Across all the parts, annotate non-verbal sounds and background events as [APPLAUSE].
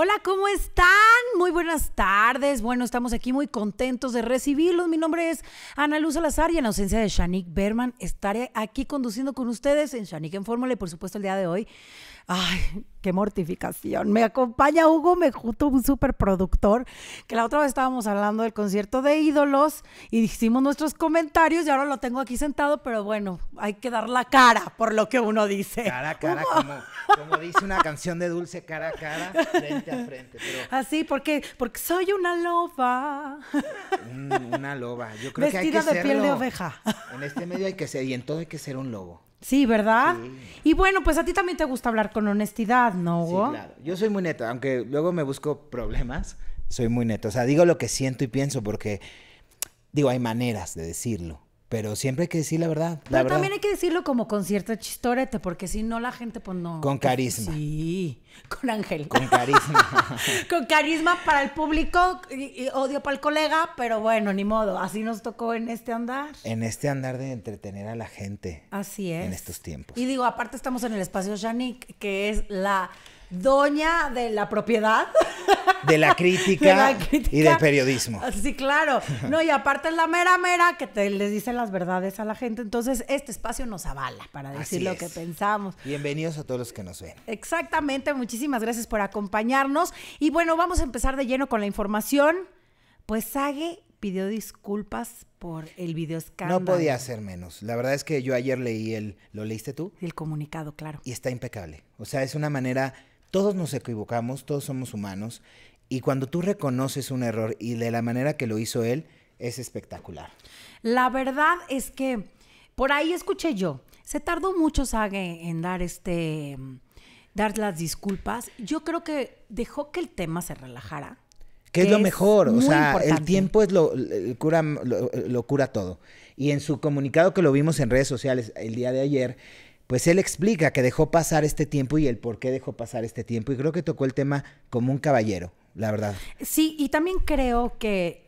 Hola, ¿cómo están? Muy buenas tardes. Bueno, estamos aquí muy contentos de recibirlos. Mi nombre es Ana Luz Salazar y en ausencia de Shanique Berman estaré aquí conduciendo con ustedes en Shanique en Fórmula y por supuesto el día de hoy. Ay, qué mortificación. Me acompaña Hugo Mejuto, un super productor, que la otra vez estábamos hablando del concierto de ídolos y hicimos nuestros comentarios y ahora lo tengo aquí sentado, pero bueno, hay que dar la cara por lo que uno dice. Cara, cara, como, como, dice una canción de dulce, cara, a cara. [LAUGHS] frente frente. [LAUGHS] Así, porque, porque soy una loba. una loba. Yo creo que hay que de piel de oveja. En este medio hay que ser, y en todo hay que ser un lobo. Sí, ¿verdad? Y bueno, pues a ti también te gusta hablar con honestidad, ¿no, Sí, claro. Yo soy muy neta, aunque luego me busco problemas, soy muy neto. O sea, digo lo que siento y pienso porque, digo, hay maneras de decirlo. Pero siempre hay que decir la verdad. Pero también hay que decirlo como con cierta chistorete, porque si no la gente pues no. Con carisma. Sí, con ángel. Con carisma. [LAUGHS] con carisma para el público y, odio para el colega, pero bueno, ni modo. Así nos tocó en este andar. En este andar de entretener a la gente. Así es. En estos tiempos. Y digo, aparte estamos en el espacio Yannick, que es la doña de la propiedad. De la crítica, [LAUGHS] y del periodismo. Ah, sí, claro. No, y aparte es la mera mera que te, les dice las verdades a la gente. Entonces, este espacio nos avala para decir lo que pensamos. Bienvenidos a todos los que nos ven. Exactamente, muchísimas gracias por acompañarnos. Y bueno, vamos a empezar de lleno con la información. Pues Sage pidió disculpas por el video escándalo. No podía ser menos. La verdad es que yo ayer leí el, ¿lo leíste tú? El comunicado, claro. Y está impecable. O sea, es una manera todos nos equivocamos, todos somos humanos, y cuando tú reconoces un error y de la manera que lo hizo él, es espectacular. La verdad es que por ahí escuché yo, se tardó mucho en dar este dar las disculpas. Yo creo que dejó que el tema se relajara. Que, es lo mejor, o sea, el tiempo es lo, lo cura todo. Y en su comunicado que lo vimos en redes sociales el día de ayer, pues él explica que dejó pasar este tiempo y el por qué dejó pasar este tiempo. Y creo que tocó el tema como un caballero, la verdad. Sí, y también creo que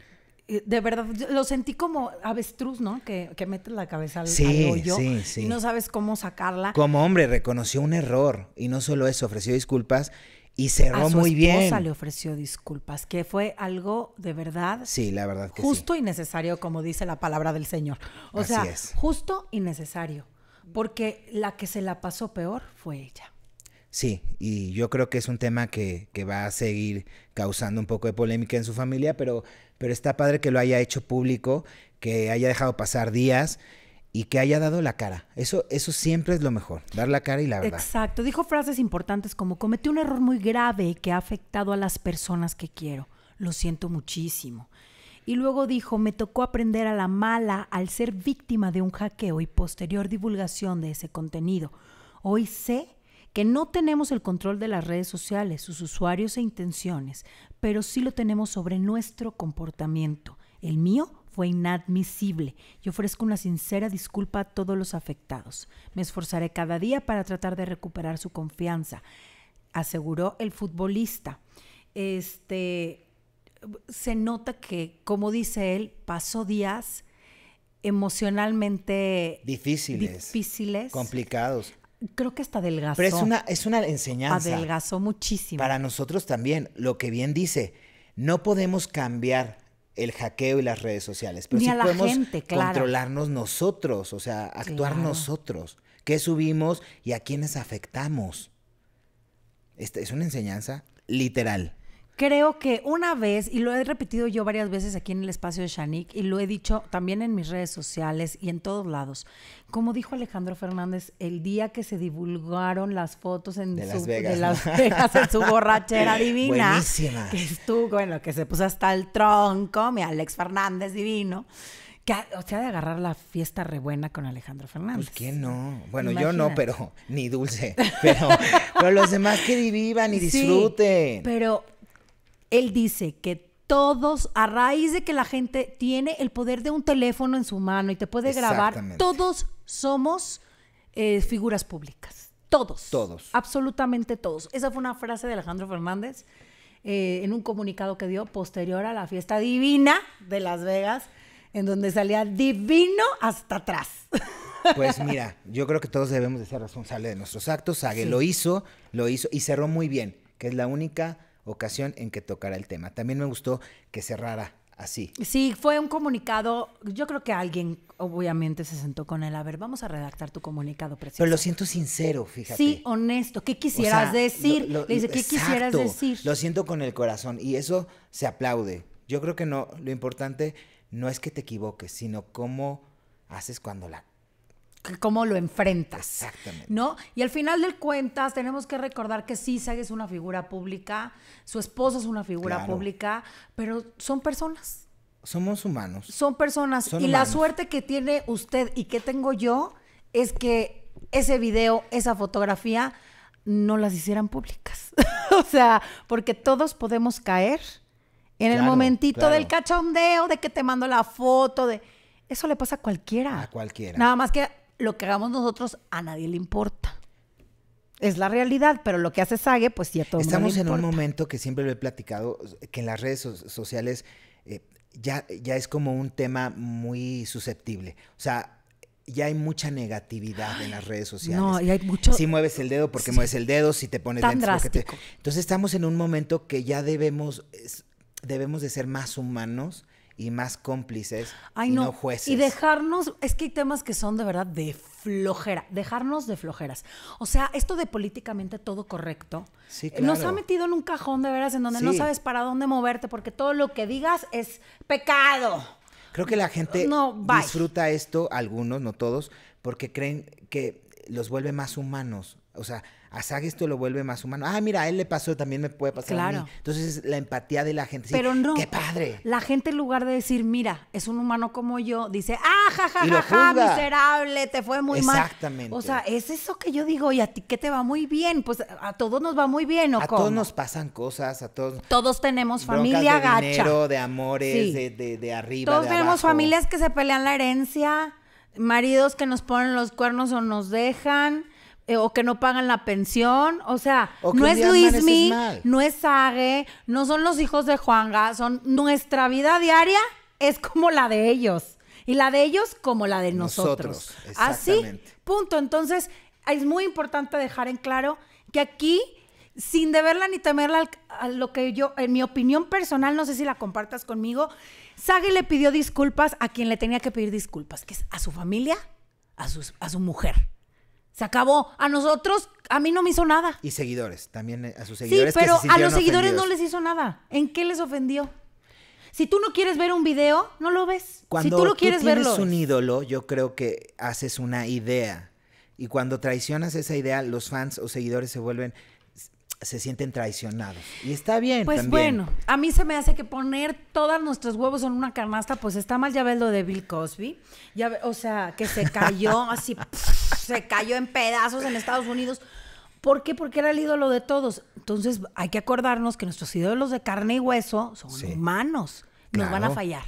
eh, de verdad, lo sentí como avestruz, ¿no? Que, que mete la cabeza al, y no sabes cómo sacarla. Como hombre, reconoció un error y no solo eso, ofreció disculpas y cerró muy bien. esposa le ofreció disculpas, que fue algo de verdad. Sí, la verdad justo y necesario, como dice la palabra del Señor. O sea, justo y necesario. Porque la que se la pasó peor fue ella. Sí, y yo creo que es un tema que, que, va a seguir causando un poco de polémica en su familia, pero, pero está padre que lo haya hecho público, que haya dejado pasar días y que haya dado la cara. Eso, eso siempre es lo mejor, dar la cara y la verdad. Exacto, dijo frases importantes como cometí un error muy grave que ha afectado a las personas que quiero. Lo siento muchísimo y luego dijo, me tocó aprender a la mala al ser víctima de un hackeo y posterior divulgación de ese contenido. Hoy sé que no tenemos el control de las redes sociales, sus usuarios e intenciones, pero sí lo tenemos sobre nuestro comportamiento. El mío fue inadmisible y ofrezco una sincera disculpa a todos los afectados. Me esforzaré cada día para tratar de recuperar su confianza, aseguró el futbolista. Este, se nota que, como dice él, pasó días emocionalmente difíciles, difíciles complicados. Creo que hasta adelgazó. Pero es una, es una enseñanza. Adelgazó muchísimo. Para nosotros también, lo que bien dice, no podemos cambiar el hackeo y las redes sociales, pero sí podemos controlarnos nosotros, o sea, actuar nosotros, qué subimos y a quiénes afectamos. Esta es una enseñanza literal. Creo que una vez, y lo he repetido yo varias veces aquí en el espacio de Shanique, y lo he dicho también en mis redes sociales y en todos lados, como dijo Alejandro Fernández, el día que se divulgaron las fotos en de, su, las, Vegas, en su borrachera [LAUGHS] divina, que estuvo en lo que se puso hasta el tronco, mi Alex Fernández divino. Que, o sea, de agarrar la fiesta rebuena con Alejandro Fernández. ¿Por quién no. Bueno, yo no, pero [LAUGHS] ni dulce. Pero, pero los demás que vivan y disfruten. Sí, pero él dice que todos, a raíz de que la gente tiene el poder de un teléfono en su mano y te puede grabar, todos somos eh, figuras públicas. Todos. Todos. Absolutamente todos. Esa fue una frase de Alejandro Fernández eh, en un comunicado que dio posterior a la fiesta divina de Las Vegas, en donde salía divino hasta atrás. [LAUGHS] Pues mira, yo creo que todos debemos de ser responsables de nuestros actos. lo hizo, lo hizo y cerró muy bien, que es la única ocasión en que tocará el tema. También me gustó que cerrara así. Sí, fue un comunicado. Yo creo que alguien, obviamente, se sentó con él. A ver, vamos a redactar tu comunicado, precioso. Pero lo siento sincero, fíjate. Sí, honesto. ¿Qué quisieras decir? dice, ¿qué quisieras decir? Lo siento con el corazón y eso se aplaude. Yo creo que no, lo importante no es que te equivoques, sino cómo haces cuando la cómo lo enfrentas. Exactamente. ¿No? Y al final del cuentas tenemos que recordar que sí, sigue es una figura pública, su esposo es una figura pública, pero son personas. Somos humanos. Son personas. y la suerte que tiene usted y que tengo yo es que ese video, esa fotografía, no las hicieran públicas. [LAUGHS] o sea, porque todos podemos caer en el momentito del cachondeo, de que te mando la foto, de... Eso le pasa a cualquiera. A cualquiera. Nada más que lo que hagamos nosotros a nadie le importa. Es la realidad, pero lo que hace Sage, pues ya todo Estamos le en un momento que siempre lo he platicado, que en las redes sociales eh, ya, ya es como un tema muy susceptible. O sea, ya hay mucha negatividad en las redes sociales. No, y hay mucho. Si mueves el dedo, porque mueves el dedo, si te pones Tan drástico. Entonces estamos en un momento que ya debemos, debemos de ser más humanos y más cómplices y no, jueces. Y dejarnos, es que hay temas que son de verdad de flojera, dejarnos de flojeras. O sea, esto de políticamente todo correcto eh, nos ha metido en un cajón de veras en donde no sabes para dónde moverte porque todo lo que digas es pecado. Creo que la gente disfruta esto, algunos, no todos, porque creen que los vuelve más humanos. O sea, a Sag esto lo vuelve más humano. Ah, mira, a él le pasó, también me puede pasar claro. a mí. Entonces, la empatía de la gente. Pero no. ¡Qué padre! La gente, en lugar de decir, mira, es un humano como yo, dice, ah, ja, ja, ja, ja, miserable, te fue muy mal. Exactamente. O sea, es eso que yo digo, ¿y a ti qué te va muy bien? Pues a todos nos va muy bien, ¿o A todos nos pasan cosas, a todos. Todos tenemos familia de gacha. de amores, de, arriba. Todos tenemos familias que se pelean la herencia maridos que nos ponen los cuernos o nos dejan, eh, o que no pagan la pensión. O sea, no es Luismi, no es Sage, no son los hijos de Juanga, son nuestra vida diaria es como la de ellos. Y la de ellos como la de nosotros. Así, punto. Entonces, es muy importante dejar en claro que aquí, sin deberla ni temerla, a lo que yo, en mi opinión personal, no sé si la compartas conmigo, Sage le pidió disculpas a quien le tenía que pedir disculpas, que es a su familia, a, a su mujer. Se acabó. A nosotros, a mí no me hizo nada. Y seguidores, también eh, a sus seguidores. Sí, pero a los seguidores no les hizo nada. ¿En qué les ofendió? Si tú no quieres ver un video, no lo ves. Cuando si tú lo quieres tú tienes un ídolo, yo creo que haces una idea. Y cuando traicionas esa idea, los fans o seguidores se vuelven se sienten traicionados. Y está bien. Pues bueno, a mí se me hace que poner todos nuestros huevos en una canasta, pues está mal, ya ver lo de Bill Cosby, ya o sea, que se cayó [LAUGHS] así, se cayó en pedazos en Estados Unidos. ¿Por qué? Porque era el ídolo de todos. Entonces hay que acordarnos que nuestros ídolos de carne y hueso son humanos, nos van a fallar.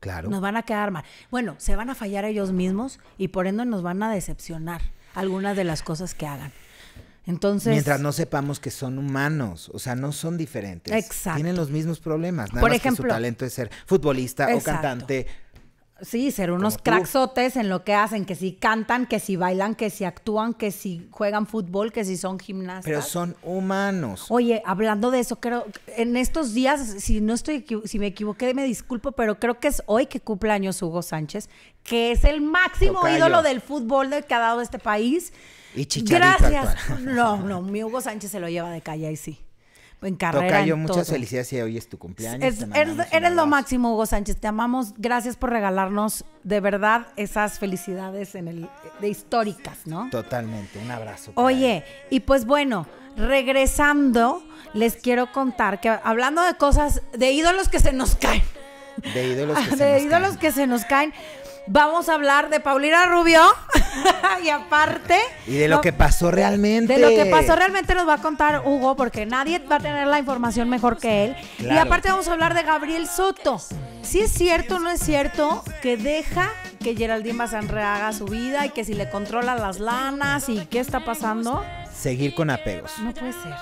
Claro. Nos van a quedar mal. Bueno, se van a fallar ellos mismos y por ende nos van a decepcionar algunas de las cosas que hagan. Entonces. Mientras no sepamos que son humanos, o sea, no son diferentes. Exacto. Tienen los mismos problemas. Nada Por más ejemplo, su talento es ser futbolista o cantante. Sí, ser unos craxotes en lo que hacen, que si cantan, que si bailan, que si actúan, que si juegan fútbol, que si son gimnastas. Pero son humanos. Oye, hablando de eso, creo, en estos días, si no estoy, si me equivoqué, me disculpo, pero creo que es hoy que cumple años Hugo Sánchez, que es el máximo ídolo del fútbol que ha dado este país. Y Gracias. [LAUGHS] No, no, mi Hugo Sánchez se lo lleva de calle ahí sí. En carrera. Tocayo, muchas felicidades y hoy es tu cumpleaños. eres, lo máximo, Hugo Sánchez. Te amamos. Gracias por regalarnos de verdad esas felicidades en el, de históricas, ¿no? Totalmente. Un abrazo. Oye, y pues bueno, regresando, les quiero contar que hablando de cosas, de ídolos que se nos caen. De ídolos que, [LAUGHS] se, nos que se nos caen. Vamos a hablar de Paulina Rubio [LAUGHS] y aparte... Y de lo, que pasó realmente. De lo que pasó realmente nos va a contar Hugo porque nadie va a tener la información mejor que él. Y aparte vamos a hablar de Gabriel Soto. Si es cierto o no es cierto que deja que Geraldine Bazán rehaga su vida y que si le controla las lanas y qué está pasando. Seguir con apegos. No puede ser.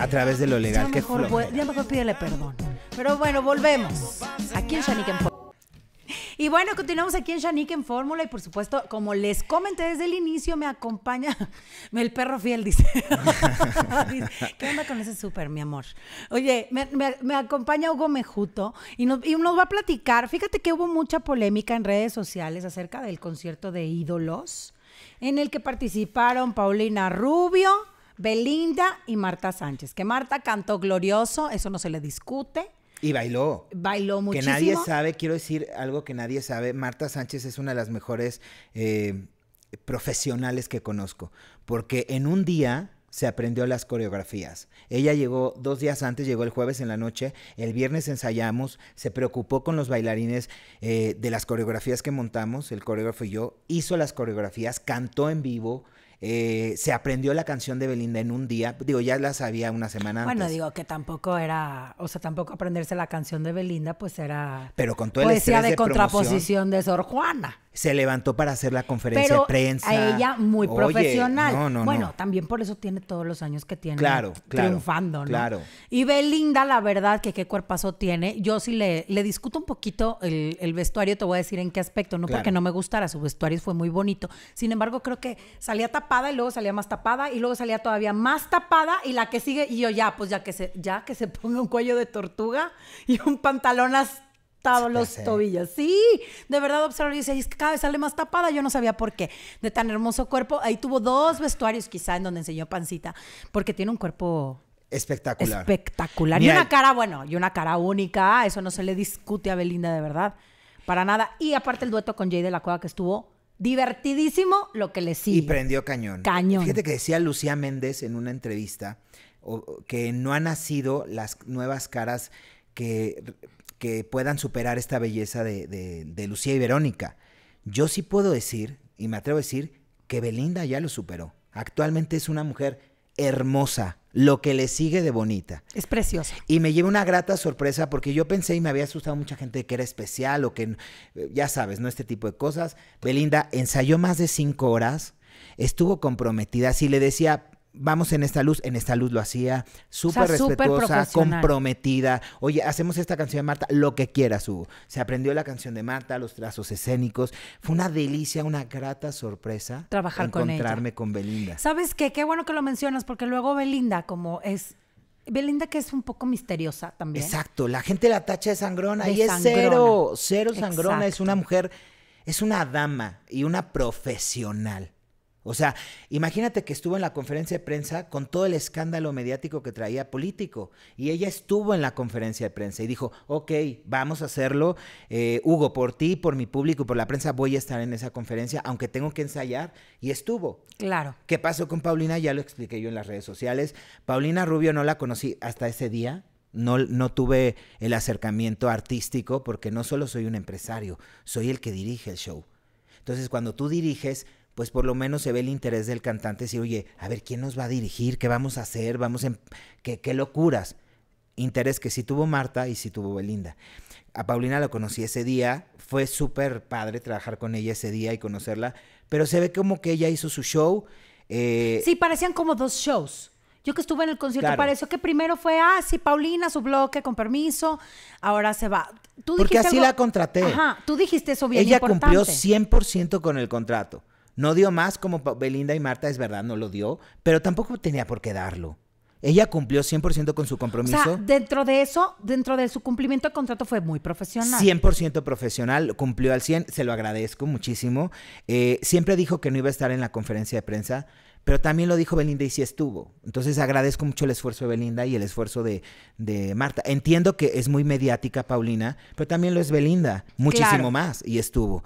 A través de lo legal que fue. Ya mejor pídele perdón. Pero bueno, volvemos. Aquí en [LAUGHS] Y bueno, continuamos aquí en Shanique en Fórmula y por supuesto, como les comenté desde el inicio, me acompaña [LAUGHS] el perro fiel, [LAUGHS] dice. ¿Qué onda con ese súper, mi amor? Oye, me, acompaña Hugo Mejuto y nos, y nos va a platicar. Fíjate que hubo mucha polémica en redes sociales acerca del concierto de ídolos en el que participaron Paulina Rubio. Belinda y Marta Sánchez, que Marta cantó glorioso, eso no se le discute, y bailó. Bailó muchísimo. Que nadie sabe, quiero decir algo que nadie sabe. Marta Sánchez es una de las mejores eh, profesionales que conozco, porque en un día se aprendió las coreografías. Ella llegó dos días antes, llegó el jueves en la noche, el viernes ensayamos, se preocupó con los bailarines eh, de las coreografías que montamos, el coreógrafo y yo, hizo las coreografías, cantó en vivo, eh, se aprendió la canción de Belinda en un día. Digo, ya la sabía una semana antes. Bueno, digo que tampoco era, o sea, tampoco aprenderse la canción de Belinda, pues era. Pero con todo el poesía de, contraposición de Sor Juana se levantó para hacer la conferencia de prensa. A ella muy profesional. bueno, también por eso tiene todos los años que tiene claro, claro, triunfando, ¿no? Claro. Y Belinda, la verdad, que qué cuerpazo tiene. Yo sí le, le discuto un poquito el, vestuario, te voy a decir en qué aspecto, no porque no me gustara, su vestuario fue muy bonito. Sin embargo, creo que salía tapada y luego salía más tapada y luego salía todavía más tapada y la que sigue, y yo ya, pues ya que se, ya que se pone un cuello de tortuga y un pantalón hasta los tobillos. Sí, de verdad, observo y dice, cada vez sale más tapada, yo no sabía por qué. De tan hermoso cuerpo, ahí tuvo dos vestuarios quizá en donde enseñó pancita, porque tiene un cuerpo espectacular. Espectacular. y una cara, bueno, y una cara única, eso no se le discute a Belinda de verdad, para nada. Y aparte el dueto con Jay de la Cueva que estuvo divertidísimo lo que le sigue. Y prendió cañón. Cañón. Fíjate que decía Lucía Méndez en una entrevista que no han nacido las nuevas caras que que puedan superar esta belleza de, Lucía y Verónica. Yo sí puedo decir, y me atrevo a decir, que Belinda ya lo superó. Actualmente es una mujer hermosa, lo que le sigue de bonita. Es preciosa. Y me lleva una grata sorpresa porque yo pensé y me había asustado mucha gente que era especial o que, eh, ya sabes, ¿no? Este tipo de cosas. Belinda ensayó más de cinco horas, estuvo comprometida. Si le decía, vamos en esta luz, en esta luz lo hacía, súper respetuosa, comprometida. Oye, hacemos esta canción de Marta, lo que quieras, Hugo. Se aprendió la canción de Marta, los trazos escénicos. Fue una delicia, una grata sorpresa. Trabajar con ella. Encontrarme con Belinda. ¿Sabes qué? Qué bueno que lo mencionas, porque luego Belinda, como es Belinda que es un poco misteriosa también. Exacto, la gente la tacha de sangrona y es cero, cero sangrona, es una mujer, es una dama y una profesional. O sea, imagínate que estuvo en la conferencia de prensa con todo el escándalo mediático que traía político. Y ella estuvo en la conferencia de prensa y dijo, ok, vamos a hacerlo. Eh, Hugo, por ti, por mi público, por la prensa, voy a estar en esa conferencia, aunque tengo que ensayar. Y estuvo. Claro. ¿Qué pasó con Paulina? Ya lo expliqué yo en las redes sociales. Paulina Rubio no la conocí hasta ese día. No, no, tuve el acercamiento artístico porque no solo soy un empresario, soy el que dirige el show. Entonces, cuando tú diriges, pues por lo menos se ve el interés del cantante decir, oye, a ver, ¿quién nos va a dirigir? ¿Qué vamos a hacer? Vamos en... ¿Qué, locuras? Interés que sí tuvo Marta y sí tuvo Belinda. A Paulina la conocí ese día, fue súper padre trabajar con ella ese día y conocerla, pero se ve como que ella hizo su show. Eh, sí, parecían como dos shows. Yo que estuve en el concierto, pareció que primero fue, ah, sí, Paulina, su bloque, con permiso, ahora se va. ¿Tú Porque así la contraté. tú dijiste eso bien Ella cumplió 100% con el contrato. No dio más como Belinda y Marta, es verdad, no lo dio, pero tampoco tenía por qué darlo. Ella cumplió 100% con su compromiso. dentro de eso, dentro de su cumplimiento de contrato fue muy profesional. 100% profesional, cumplió al 100, se lo agradezco muchísimo. Eh, siempre dijo que no iba a estar en la conferencia de prensa, pero también lo dijo Belinda y sí estuvo. Entonces agradezco mucho el esfuerzo de Belinda y el esfuerzo de, Marta. Entiendo que es muy mediática Paulina, pero también lo es Belinda, muchísimo más, y estuvo.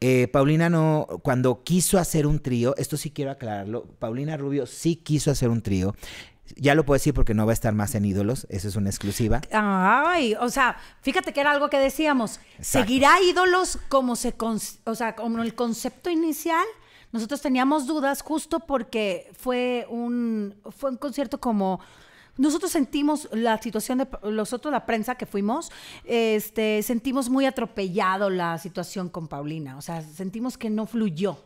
Eh, Paulina no, cuando quiso hacer un trío, esto sí quiero aclararlo, Paulina Rubio sí quiso hacer un trío. Ya lo puedo decir porque no va a estar más en ídolos, eso es una exclusiva. Ay, o sea, fíjate que era algo que decíamos, seguirá ídolos como se, o sea, como el concepto inicial. Nosotros teníamos dudas justo porque fue un fue un concierto como nosotros sentimos la situación de nosotros, la prensa que fuimos, este, sentimos muy atropellado la situación con Paulina. O sea, sentimos que no fluyó.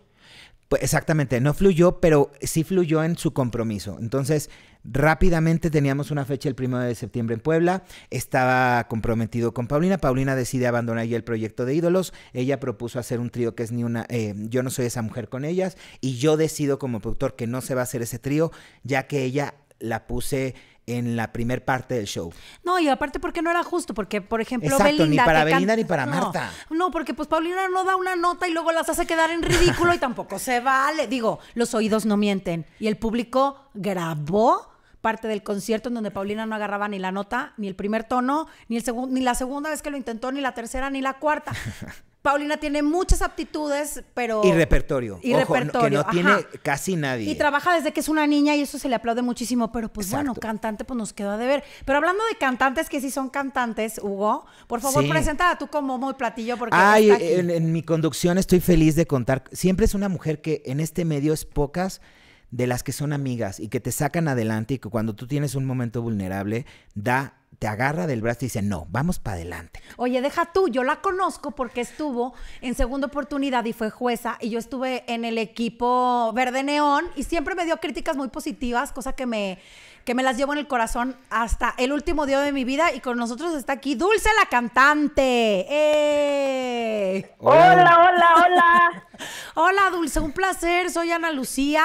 Pues exactamente, no fluyó, pero sí fluyó en su compromiso. Entonces, rápidamente teníamos una fecha el 1 de septiembre en Puebla, estaba comprometido con Paulina, Paulina decide abandonar ya el proyecto de ídolos, ella propuso hacer un trío que es ni una, eh, yo no soy esa mujer con ellas, y yo decido como productor que no se va a hacer ese trío, ya que ella la puse en la primer parte del show. No, y aparte porque no era justo, porque por ejemplo Exacto, Ni para Belinda ni para Marta. No, porque pues Paulina no da una nota y luego las hace quedar en ridículo y tampoco se vale. Digo, los oídos no mienten. Y el público grabó parte del concierto en donde Paulina no agarraba ni la nota, ni el primer tono, ni, el segundo ni la segunda vez que lo intentó, ni la tercera, ni la cuarta. [LAUGHS] Paulina tiene muchas aptitudes, pero... Y repertorio. Y Ojo, repertorio. que no tiene casi nadie. Y trabaja desde que es una niña y eso se le aplaude muchísimo, pero pues bueno, cantante pues nos queda de ver. Pero hablando de cantantes que sí son cantantes, Hugo, por favor, sí. tú como muy platillo porque... Ay, eh, En, en mi conducción estoy feliz de contar. Siempre es una mujer que en este medio es pocas de las que son amigas y que te sacan adelante y que cuando tú tienes un momento vulnerable da te agarra del brazo y dice, no, vamos para adelante. Oye, deja tú, yo la conozco porque estuvo en segunda oportunidad y fue jueza y yo estuve en el equipo Verde Neón y siempre me dio críticas muy positivas, cosa que me, que me las llevo en el corazón hasta el último día de mi vida y con nosotros está aquí Dulce la cantante. ¡Eh! Hola, hola, hola. [LAUGHS] hola Dulce, un placer, soy Ana Lucía.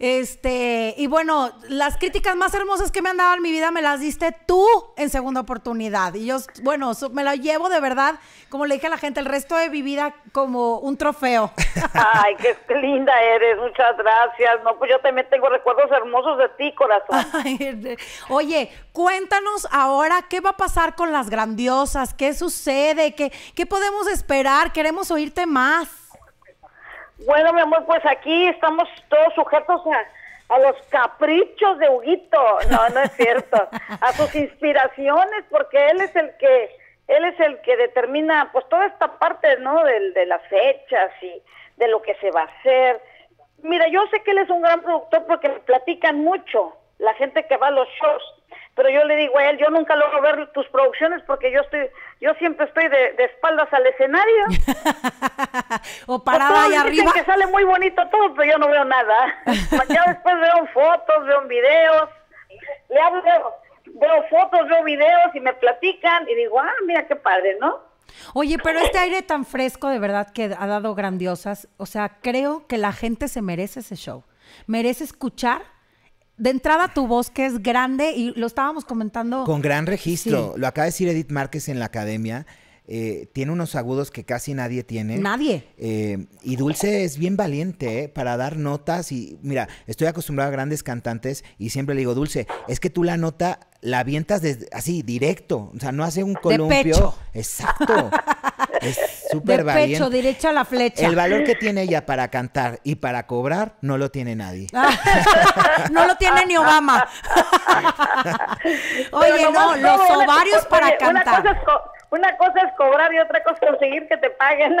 Este, y bueno, las críticas más hermosas que me han dado en mi vida me las diste tú en segunda oportunidad. Y yo, bueno, me la llevo de verdad, como le dije a la gente, el resto de mi vida como un trofeo. [LAUGHS] Ay, qué linda eres, muchas gracias. No, pues yo también tengo recuerdos hermosos de ti, corazón. [LAUGHS] oye, cuéntanos ahora qué va a pasar con las grandiosas, qué sucede, qué, qué podemos esperar, queremos oírte más. Bueno, mi amor, pues aquí estamos todos sujetos a, los caprichos de Huguito. No, no es cierto. A sus inspiraciones, porque él es el que él es el que determina pues toda esta parte, ¿no? De, de las fechas y de lo que se va a hacer. Mira, yo sé que él es un gran productor porque le platican mucho la gente que va a los shows pero yo le digo a él, yo nunca logro ver tus producciones porque yo estoy, yo siempre estoy de, espaldas al escenario. [LAUGHS] o parada ahí arriba. que sale muy bonito todo, pero yo no veo nada. Mañana [LAUGHS] después veo fotos, veo videos, le hablo, veo, veo fotos, veo videos y me platican y digo, ah, mira qué padre, ¿no? Oye, pero este aire tan fresco de verdad que ha dado grandiosas, o sea, creo que la gente se merece ese show, merece escuchar de entrada tu voz que es grande y lo estábamos comentando. Con gran registro. Lo acaba de decir Edith Márquez en la academia. Eh, tiene unos agudos que casi nadie tiene. Nadie. Eh, y Dulce es bien valiente eh, para dar notas. Y mira, estoy acostumbrado a grandes cantantes y siempre le digo, Dulce, es que tú la nota la avientas así, directo. O sea, no hace un columpio. Exacto. [LAUGHS] es súper valiente. De pecho, derecho a la flecha. El valor que tiene ella para cantar y para cobrar no lo tiene nadie. Ah, [LAUGHS] no lo tiene ni Obama. [LAUGHS] Oye, no, los ovarios para cantar una cosa es cobrar y otra cosa es conseguir que te paguen.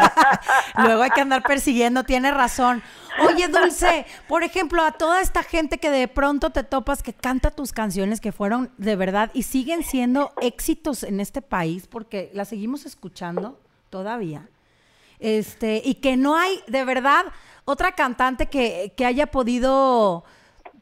[LAUGHS] Luego hay que andar persiguiendo, Tiene razón. Oye, Dulce, por ejemplo, a toda esta gente que de pronto te topas que canta tus canciones que fueron de verdad y siguen siendo éxitos en este país porque las seguimos escuchando todavía. Este, y que no hay de verdad otra cantante que, que haya podido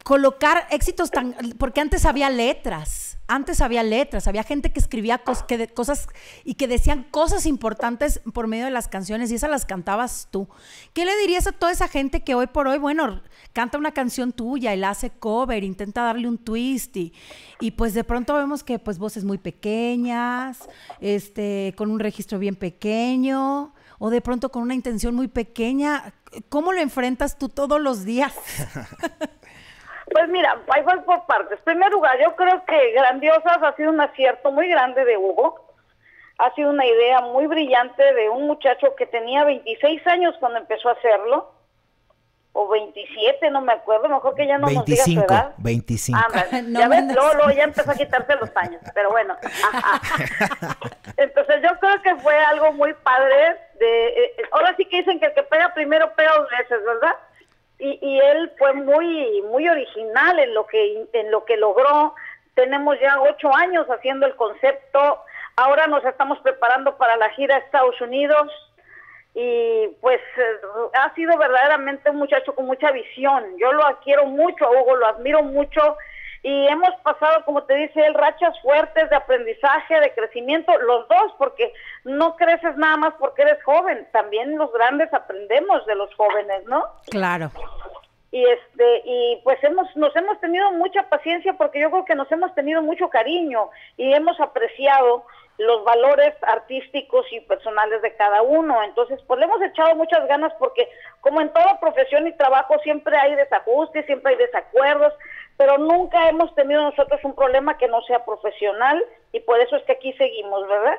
colocar éxitos tan, porque antes había letras, antes había letras, había gente que escribía cosas y que decían cosas importantes por medio de las canciones y esas las cantabas tú. ¿Qué le dirías a toda esa gente que hoy por hoy, bueno, canta una canción tuya y la hace cover, intenta darle un twist y, y pues de pronto vemos que pues voces muy pequeñas, este, con un registro bien pequeño o de pronto con una intención muy pequeña? ¿Cómo lo enfrentas tú todos los días? [LAUGHS] Pues mira, ahí voy por partes. En primer lugar, yo creo que Grandiosas ha sido un acierto muy grande de Hugo. Ha sido una idea muy brillante de un muchacho que tenía 26 años cuando empezó a hacerlo. O 27, no me acuerdo, mejor que ya no 25, nos diga edad. 25. [LAUGHS] no ya ves, ya empezó a quitarse los años, pero bueno. [LAUGHS] Entonces yo creo que fue algo muy padre. de eh, eh, Ahora sí que dicen que el que pega primero pega dos veces, ¿verdad? y, él fue muy muy original en lo que en lo que logró tenemos ya ocho años haciendo el concepto ahora nos estamos preparando para la gira a Estados Unidos y pues eh, ha sido verdaderamente un muchacho con mucha visión yo lo quiero mucho a Hugo lo admiro mucho y hemos pasado, como te dice él, rachas fuertes de aprendizaje, de crecimiento, los dos, porque no creces nada más porque eres joven, también los grandes aprendemos de los jóvenes, ¿no? Claro, y este y pues hemos nos hemos tenido mucha paciencia porque yo creo que nos hemos tenido mucho cariño y hemos apreciado los valores artísticos y personales de cada uno. Entonces, pues le hemos echado muchas ganas porque como en toda profesión y trabajo siempre hay desajustes, siempre hay desacuerdos, pero nunca hemos tenido nosotros un problema que no sea profesional y por eso es que aquí seguimos, ¿verdad?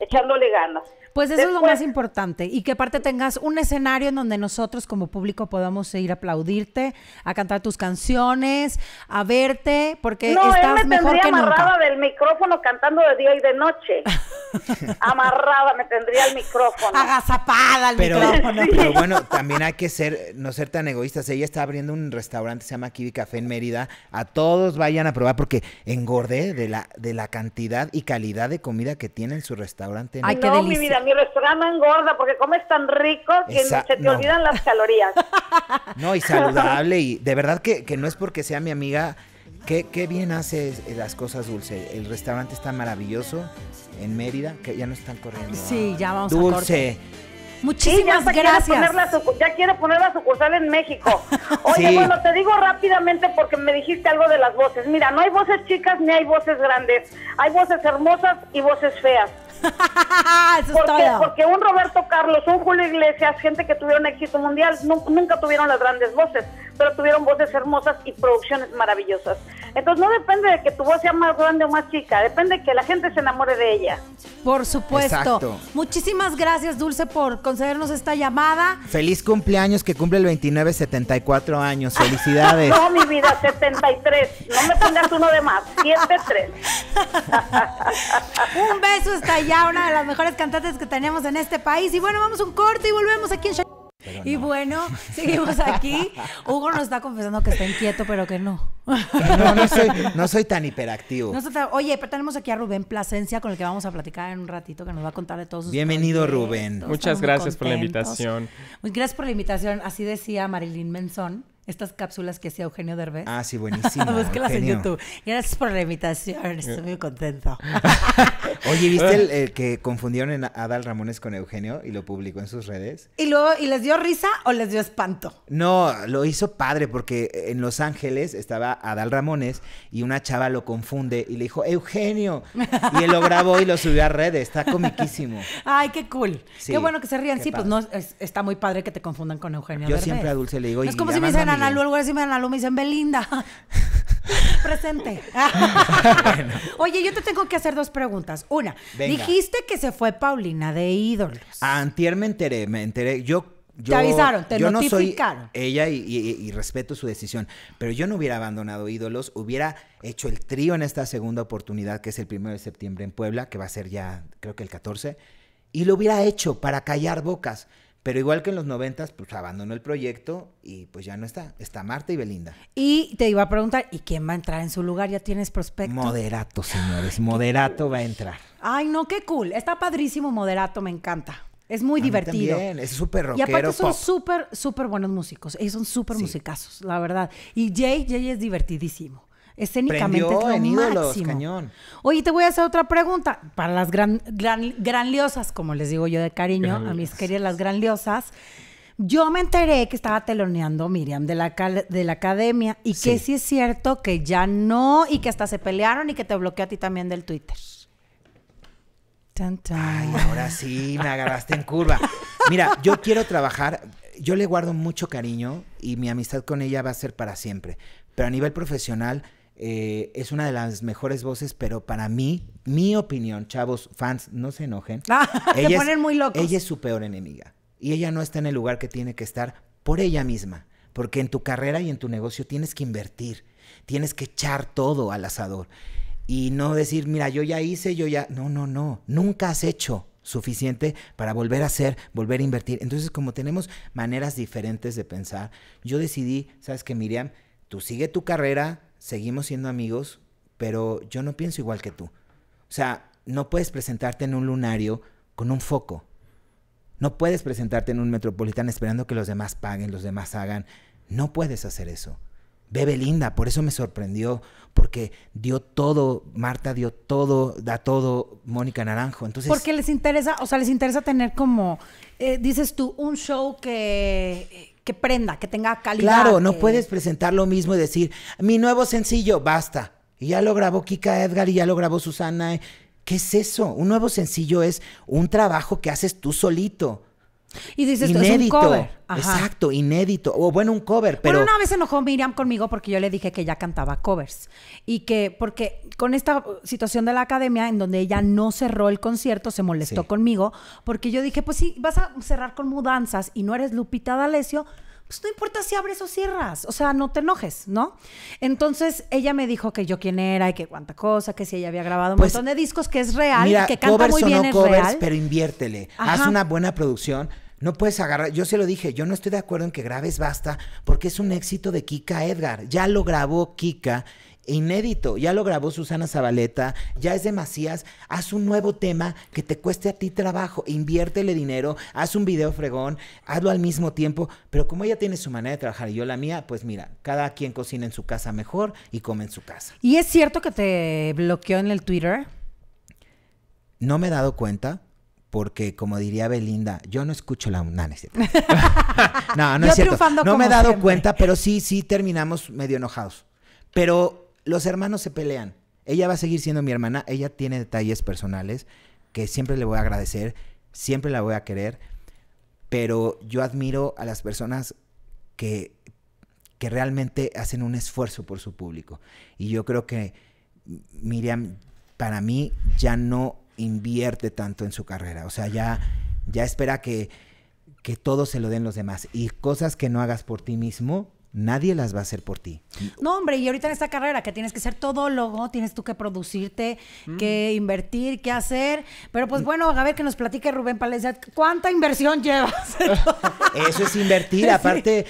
Echándole ganas. Pues eso es lo más importante y que aparte tengas un escenario en donde nosotros como público podamos ir a aplaudirte, a cantar tus canciones, a verte, porque no, estás él me tendría amarrada del micrófono cantando de día y de noche. [LAUGHS] amarrada me tendría el micrófono. Agazapada el micrófono. Pero bueno, también hay que ser, no ser tan egoístas. Ella está abriendo un restaurante, se llama Kiwi Café en Mérida. A todos vayan a probar porque engordé de la, de la cantidad y calidad de comida que tiene en su restaurante. Ay, que qué delicia. Mi vida, y restaurante no engorda porque comes tan rico que se te olvidan las calorías. [LAUGHS] No, y saludable. Y de verdad que, no es porque sea mi amiga. que qué, bien hace las cosas dulce. El restaurante está maravilloso en Mérida, que ya no están corriendo. Sí, ya vamos dulce. a corte. Muchísimas gracias. ya quiero poner la sucursal en México. [LAUGHS] Oye, bueno, te digo rápidamente porque me dijiste algo de las voces. Mira, no hay voces chicas ni hay voces grandes. Hay voces hermosas y voces feas. [LAUGHS] porque, porque un Roberto Carlos, un Julio Iglesias, gente que tuvieron éxito mundial, nunca tuvieron las grandes voces, pero tuvieron voces hermosas y producciones maravillosas. Entonces no depende de que tu voz sea más grande o más chica, depende de que la gente se enamore de ella. Por supuesto. Muchísimas gracias, Dulce, por concedernos esta llamada. Feliz cumpleaños que cumple el 29, 74 años. Felicidades. [LAUGHS] no, mi vida, 73. No me pongas uno de más. 73. [LAUGHS] un beso está ya, una de las mejores cantantes que tenemos en este país. Y bueno, vamos un corte y volvemos aquí en y bueno, [LAUGHS] seguimos aquí. Hugo nos está confesando que está inquieto, pero que no. No, no soy, no soy tan hiperactivo. oye, pero tenemos aquí a Rubén Plasencia con el que vamos a platicar en un ratito, que nos va a contar de todos sus Bienvenido, Rubén. Muchas gracias por la invitación. Muchas gracias por la invitación. Así decía Marilyn Menzón estas cápsulas que hacía Eugenio Derbez. Ah, sí, [LAUGHS] buenísimo. Búsquelas en YouTube. Gracias por la invitación, estoy muy contento. [LAUGHS] Oye, ¿viste el, [LAUGHS] que confundieron a Adal Ramones con Eugenio y lo publicó en sus redes? ¿Y luego, y les dio risa o les dio espanto? No, lo hizo padre porque en Los Ángeles estaba Adal Ramones y una chava lo confunde y le dijo, Eugenio. Y él lo grabó y lo subió a redes, está comiquísimo. Ay, qué cool. qué bueno que se rían, sí, pues no, está muy padre que te confundan con Eugenio. Yo siempre a Dulce le digo, es como si me dicen Analu, me dicen Belinda. [LAUGHS] Presente. [LAUGHS] Oye, yo te tengo que hacer dos preguntas. Una, dijiste que se fue Paulina de ídolos. Antier me enteré, me enteré. Yo te avisaron, te notificaron. ella y, y, respeto su decisión, pero yo no hubiera abandonado Ídolos, hubiera hecho el trío en esta segunda oportunidad, que es el primero de septiembre en Puebla, que va a ser ya, creo que el 14, y lo hubiera hecho para callar bocas. Pero igual que en los noventas, pues abandonó el proyecto y pues ya no está. Está Marta y Belinda. Y te iba a preguntar, ¿y quién va a entrar en su lugar? ¿Ya tienes prospecto? Moderato, señores. Moderato va a entrar. Ay, no, qué cool. Está padrísimo Moderato, me encanta. Es muy divertido. también. Es súper rockero. Y aparte son súper, súper buenos músicos. Ellos son súper musicazos, la verdad. Y Jay, Jay es divertidísimo escénicamente es lo Oye, te voy a hacer otra pregunta. Para las gran, como les digo yo de cariño, a mis queridas las granliosas, yo me enteré que estaba teloneando Miriam de la, de la academia y que sí es cierto que ya no y que hasta se pelearon y que te bloqueó a ti también del Twitter. Ay, ahora sí, me agarraste en curva. Mira, yo quiero trabajar, yo le guardo mucho cariño y mi amistad con ella va a ser para siempre. Pero a nivel profesional, eh, es una de las mejores voces, pero para mí, mi opinión, chavos, fans, no se enojen. Ah, [LAUGHS] ella se ponen muy locos. Ella es su peor enemiga. Y ella no está en el lugar que tiene que estar por ella misma. Porque en tu carrera y en tu negocio tienes que invertir. Tienes que echar todo al asador. Y no decir, mira, yo ya hice, yo ya. No, no, no. Nunca has hecho suficiente para volver a hacer, volver a invertir. Entonces, como tenemos maneras diferentes de pensar, yo decidí, sabes que Miriam, tú sigue tu carrera, seguimos siendo amigos, pero yo no pienso igual que tú. O sea, no puedes presentarte en un lunario con un foco. No puedes presentarte en un metropolitano esperando que los demás paguen, los demás hagan. No puedes hacer eso. Bebe linda, por eso me sorprendió, porque dio todo, Marta dio todo, da todo Mónica Naranjo. Entonces, porque les interesa, o sea, les interesa tener como, eh, dices tú, un show que, que prenda, que tenga calidad. Claro, no eh. puedes presentar lo mismo y decir, mi nuevo sencillo, basta. Y ya lo grabó Kika Edgar y ya lo grabó Susana. ¿Qué es eso? Un nuevo sencillo es un trabajo que haces tú solito. Y dices, inédito. es cover. Exacto, inédito. O bueno, un cover, pero... una vez se enojó Miriam conmigo porque yo le dije que ella cantaba covers. Y que, porque con esta situación de la academia, en donde ella no cerró el concierto, se molestó conmigo, porque yo dije, pues sí, vas a cerrar con mudanzas y no eres Lupita D'Alessio, pues no importa si abres o cierras, o sea, no te enojes, ¿no? Entonces ella me dijo que yo quién era y que cuánta cosa, que si ella había grabado un pues, montón de discos, que es real, que canta muy bien, es covers, real. Pero inviértele, haz una buena producción. No puedes agarrar, yo se lo dije, yo no estoy de acuerdo en que grabes Basta porque es un éxito de Kika Edgar. Ya lo grabó Kika inédito. Ya lo grabó Susana Zabaleta, ya es de Haz un nuevo tema que te cueste a ti trabajo, inviértele dinero, haz un video fregón, hazlo al mismo tiempo. Pero como ella tiene su manera de trabajar y yo la mía, pues mira, cada quien cocina en su casa mejor y come en su casa. ¿Y es cierto que te bloqueó en el Twitter? No me he dado cuenta porque como diría Belinda, yo no escucho la No, No, no, es cierto. [LAUGHS] No me he dado cuenta, pero sí, sí terminamos medio enojados. Pero los hermanos se pelean. Ella va a seguir siendo mi hermana, ella tiene detalles personales que siempre le voy a agradecer, siempre la voy a querer, pero yo admiro a las personas que, que realmente hacen un esfuerzo por su público. Y yo creo que Miriam, para mí, ya no invierte tanto en su carrera, o sea, ya, ya espera que, que todo se lo den los demás. Y cosas que no hagas por ti mismo, nadie las va a hacer por ti. No, hombre, y ahorita en esta carrera que tienes que ser todólogo, tienes tú que producirte, mm. que invertir, que hacer. Pero pues mm. bueno, a ver que nos platique Rubén Palencia, ¿cuánta inversión llevas? [LAUGHS] Eso es invertir, aparte,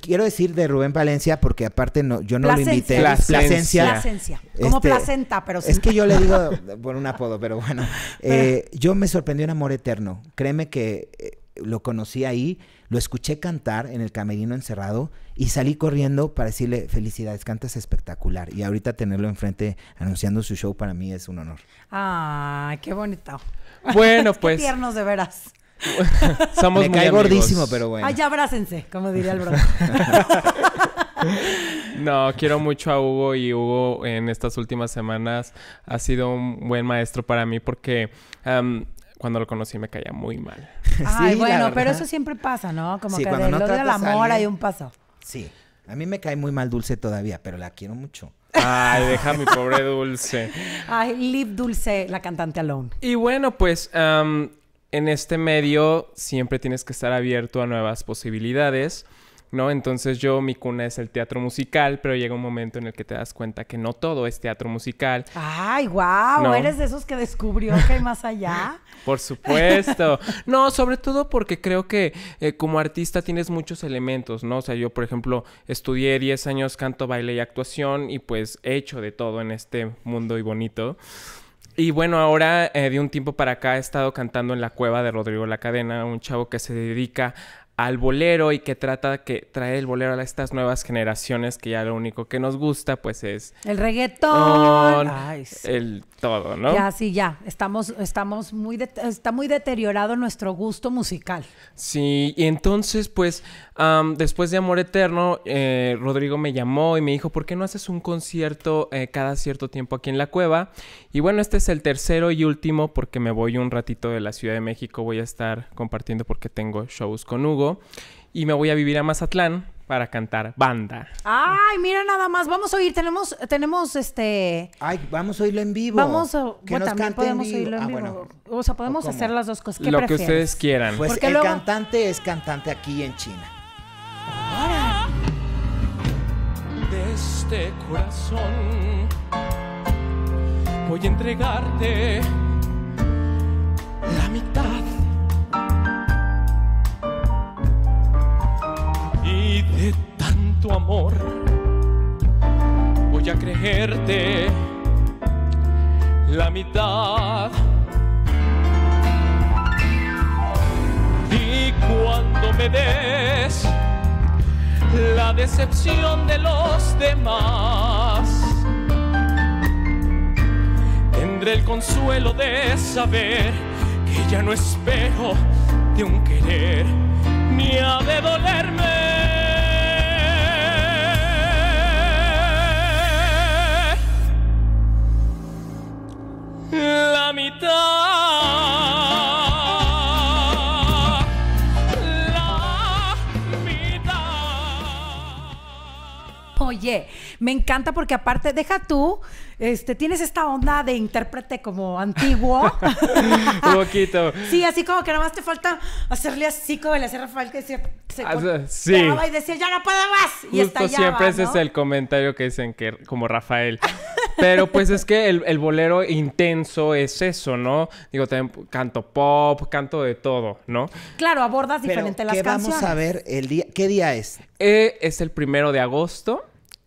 quiero decir de Rubén Palencia, porque aparte yo no lo invité. Placencia. Placencia. Como este, placenta, pero Es que yo le digo, por [LAUGHS] un apodo, pero bueno. Eh, yo me sorprendió en Amor Eterno. Créeme que eh, lo conocí ahí lo escuché cantar en el camerino encerrado y salí corriendo para decirle felicidades, cantas espectacular. Y ahorita tenerlo enfrente anunciando su show para mí es un honor. Ah, qué bonito. Bueno, [LAUGHS] pues. tiernos de veras. [LAUGHS] Somos Me muy cae gordísimo, pero bueno. Ay, abrácense, como diría el bro. [LAUGHS] No, quiero mucho a Hugo y Hugo en estas últimas semanas ha sido un buen maestro para mí porque cuando lo conocí me caía muy mal. [LAUGHS] Ay, bueno, pero eso siempre pasa, ¿no? Como que del odio al amor hay un paso. Sí. A mí me cae muy mal Dulce todavía, pero la quiero mucho. Ay, deja mi pobre Dulce. [LAUGHS] Ay, Liv Dulce, la cantante Alone. Y bueno, pues en este medio siempre tienes que estar abierto a nuevas posibilidades. ¿no? Entonces yo, mi cuna es el teatro musical, pero llega un momento en el que te das cuenta que no todo es teatro musical. ¡Ay, wow! ¿Eres de esos que descubrió que hay más allá? [LAUGHS] Por supuesto. No, sobre todo porque creo que eh, como artista tienes muchos elementos, ¿no? O sea, yo, por ejemplo, estudié 10 años canto, baile y actuación y pues he hecho de todo en este mundo y bonito. Y bueno, ahora eh, de un tiempo para acá he estado cantando en la cueva de Rodrigo La Cadena, un chavo que se dedica al bolero y que trata que trae el bolero a estas nuevas generaciones que ya lo único que nos gusta pues es el reggaetón, el todo, ¿no? Ya sí, ya estamos estamos muy está muy deteriorado nuestro gusto musical. Sí, y entonces pues después de Amor Eterno eh, Rodrigo me llamó y me dijo ¿por qué no haces un concierto eh, cada cierto tiempo aquí en la cueva? Y bueno este es el tercero y último porque me voy un ratito de la Ciudad de México voy a estar compartiendo porque tengo shows con Hugo y me voy a vivir a Mazatlán para cantar banda. Ay, mira nada más, vamos a oír, tenemos, tenemos este. Ay, vamos a oírlo en vivo. Vamos a también podemos oírlo en ah, vivo. O sea, podemos hacer las dos cosas. Lo que ustedes quieran. Pues Porque el cantante es cantante aquí en China. Ahora. De este corazón voy a entregarte la mitad de tanto amor. Voy a creerte la mitad. Y cuando me des la decepción de los demás, tendré el consuelo de saber que ya no espero de un querer ni ha de dolerme. La Oye, me encanta porque aparte, deja tú, este, tienes esta onda de intérprete como antiguo. [LAUGHS] Un poquito. Sí, así como que nada más te falta hacerle así como le hace Rafael que se, se ah, y decía, ya no puedo más. y está siempre ese es el comentario que dicen que como Rafael. [LAUGHS] Pero pues es que el, el, bolero intenso es eso, ¿no? Digo, también canto pop, canto de todo, ¿no? Claro, abordas diferente Pero, las ¿qué vamos a ver el día? ¿Qué día es? Eh, es el primero de agosto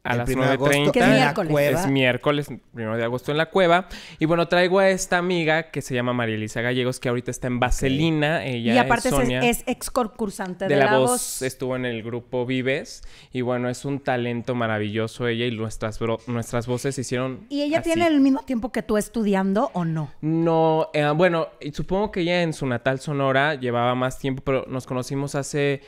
a las 9.30. Es miércoles. Es miércoles, primero de agosto en la cueva. Y bueno, traigo a esta amiga que se llama María Elisa Gallegos, que ahorita está en Vaselina. Ella y aparte es, ex concursante de, la, voz. Estuvo en el grupo Vives. Y bueno, es un talento maravilloso ella y nuestras, nuestras voces hicieron. ¿Y ella tiene el mismo tiempo que tú estudiando o no? No, eh, bueno, supongo que ella en su natal Sonora llevaba más tiempo, pero nos conocimos hace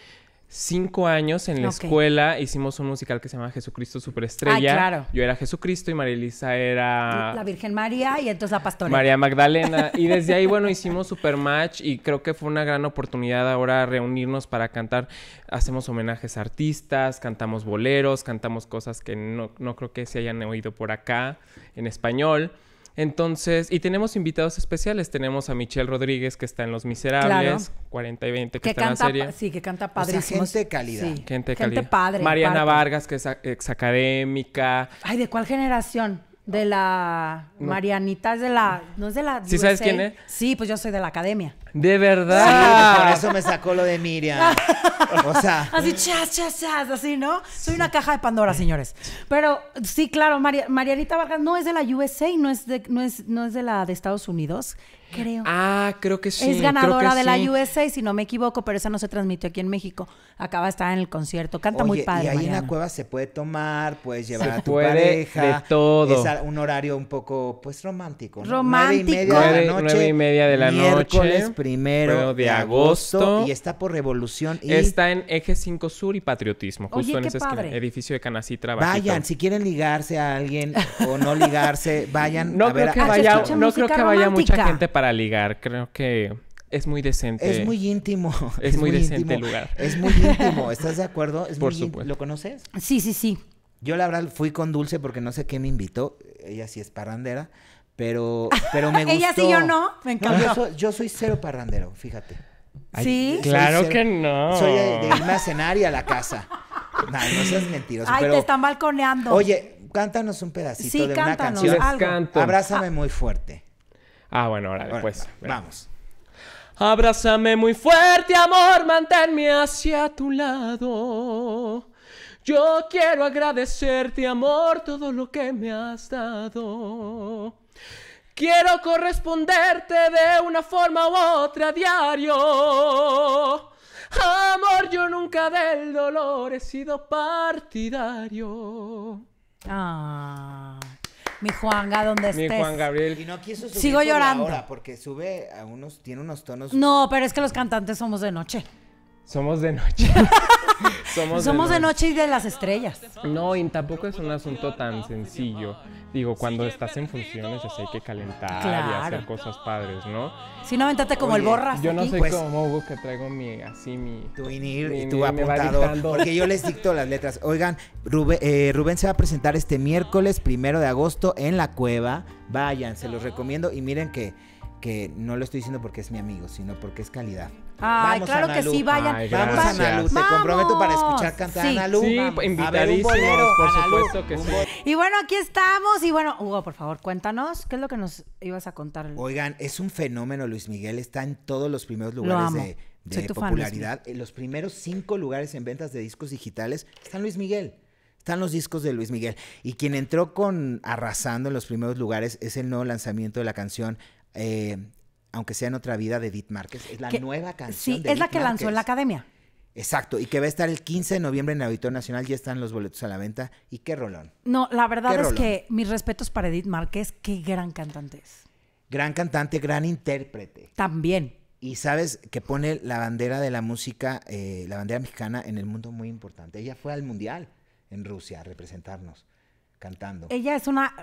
cinco años en la escuela hicimos un musical que se llama Jesucristo Superestrella. Ah, Yo era Jesucristo y María Elisa era... La Virgen María y entonces la pastora. María Magdalena. y desde ahí, bueno, hicimos Supermatch y creo que fue una gran oportunidad ahora reunirnos para cantar. Hacemos homenajes a artistas, cantamos boleros, cantamos cosas que no, no creo que se hayan oído por acá en español. Entonces, y tenemos invitados especiales. Tenemos a Michelle Rodríguez, que está en Los Miserables, claro. 40 y 20, que, está en la serie. Sí, que canta padrísimo. gente de calidad. Gente de calidad. padre. Mariana Vargas, que es ex académica. Ay, ¿de cuál generación? de la Marianita es de la no es de la ¿Sí sabes quién es? Sí, pues yo soy de la academia. De verdad. por ah. eso me sacó lo de Miriam. [LAUGHS] O sea, así chas chas chas, así, ¿no? Soy una caja de Pandora, señores. Pero sí, claro, Marianita Vargas no es de la USA, no es de no es no es de la de Estados Unidos, Creo. Ah, creo que sí. Es ganadora de la USA y si no me equivoco, pero esa no se transmitió aquí en México. Acaba de estar en el concierto. Canta muy padre. Y ahí en la cueva se puede tomar, puedes llevar a tu pareja. De todo. Es un horario un poco, pues, romántico. Romántico. Nueve y media de la noche. Nueve de primero de, agosto, Y está por Revolución. Y... Está en Eje 5 Sur y Patriotismo, justo en ese edificio de Canacitra. Vayan, si quieren ligarse a alguien o no ligarse, vayan no creo ver. Que vaya, no creo que vaya mucha gente para para ligar, creo que es muy decente. Es muy íntimo. [LAUGHS] Es, muy, decente el lugar. Es muy íntimo, [LAUGHS] ¿estás de acuerdo? Por supuesto. ¿Lo conoces? Sí, sí, sí. Yo la verdad fui con Dulce porque no sé qué me invitó, ella sí es parrandera, pero, pero me gustó. [LAUGHS] ella sí, yo no, me encantó. yo, soy, cero parrandero, fíjate. ¿Sí? Claro que no. Soy de, irme a cenar y a la casa. No, seas mentiroso. Ay, te están balconeando. Oye, cántanos un pedacito sí, de cántanos, una canción. Algo. Abrázame muy fuerte. Ah, bueno, ahora pues, después. vamos. Abrázame muy fuerte, amor, manténme hacia tu lado. Yo quiero agradecerte, amor, todo lo que me has dado. Quiero corresponderte de una forma u otra a diario. Amor, yo nunca del dolor he sido partidario. Ah. Mi Juanga, donde estés. Mi Juan Gabriel. Sigo llorando. porque sube a unos, tiene unos tonos. No, pero es que los cantantes somos de noche. Somos de noche. [LAUGHS] somos, de, noche y de las estrellas. No, y tampoco es un asunto tan sencillo. Digo, cuando estás en funciones, hay que calentar y hacer cosas padres, ¿no? Si no, aventate como el borras. Yo no soy pues. como Hugo que traigo mi, así mi. Tu inir y tu apuntador. Porque yo les dicto las letras. Oigan, Rubén, eh, Rubén se va a presentar este miércoles primero de agosto en la cueva. Vayan, se los recomiendo. Y miren que, que no lo estoy diciendo porque es mi amigo, sino porque es calidad. Ay, claro que sí, vayan. Vamos, te comprometo para escuchar cantar a Ana Sí, invitadísimos, por supuesto que sí. Y bueno, aquí estamos. Y bueno, Hugo, por favor, cuéntanos, ¿qué es lo que nos ibas a contar? Oigan, es un fenómeno, Luis Miguel, está en todos los primeros lugares de, popularidad. en eh, los primeros cinco lugares en ventas de discos digitales están Luis Miguel. Están los discos de Luis Miguel. Y quien entró con arrasando en los primeros lugares es el nuevo lanzamiento de la canción eh, aunque sea en otra vida, de Edith Márquez. Es la nueva canción. Sí, es la que lanzó en la academia. Exacto, y que va a estar el 15 de noviembre en el Auditorio Nacional, ya están los boletos a la venta. Y qué rolón. No, la verdad es que mis respetos para Edith Márquez, qué gran cantante es. Gran cantante, gran intérprete. También. Y sabes que pone la bandera de la música, eh, la bandera mexicana en el mundo muy importante. Ella fue al Mundial en Rusia a representarnos, cantando. Ella es una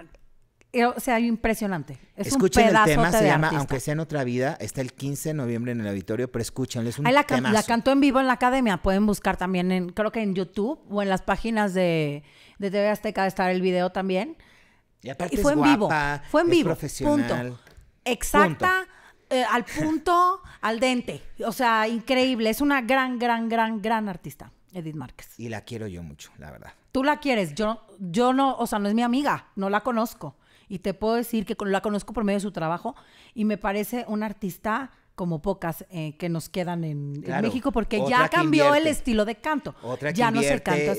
eh, o sea, impresionante. escuchen el tema, se llama Aunque sea en otra vida, está el 15 de noviembre en el auditorio, pero escúchenlo, es un Ahí la, cantó en vivo en la academia, pueden buscar también en, creo que en YouTube o en las páginas de, de TV Azteca estar el video también. Y aparte fue en vivo, fue en vivo, profesional. Punto. Exacta, eh, al punto, [LAUGHS] al dente. O sea, increíble. Es una gran, gran, gran, gran artista, Edith Márquez. Y la quiero yo mucho, la verdad. Tú la quieres, yo, yo no, o sea, no es mi amiga, no la conozco y te puedo decir que la conozco por medio de su trabajo y me parece una artista como pocas eh, que nos quedan en, México porque ya cambió el estilo de canto. Otra que ya no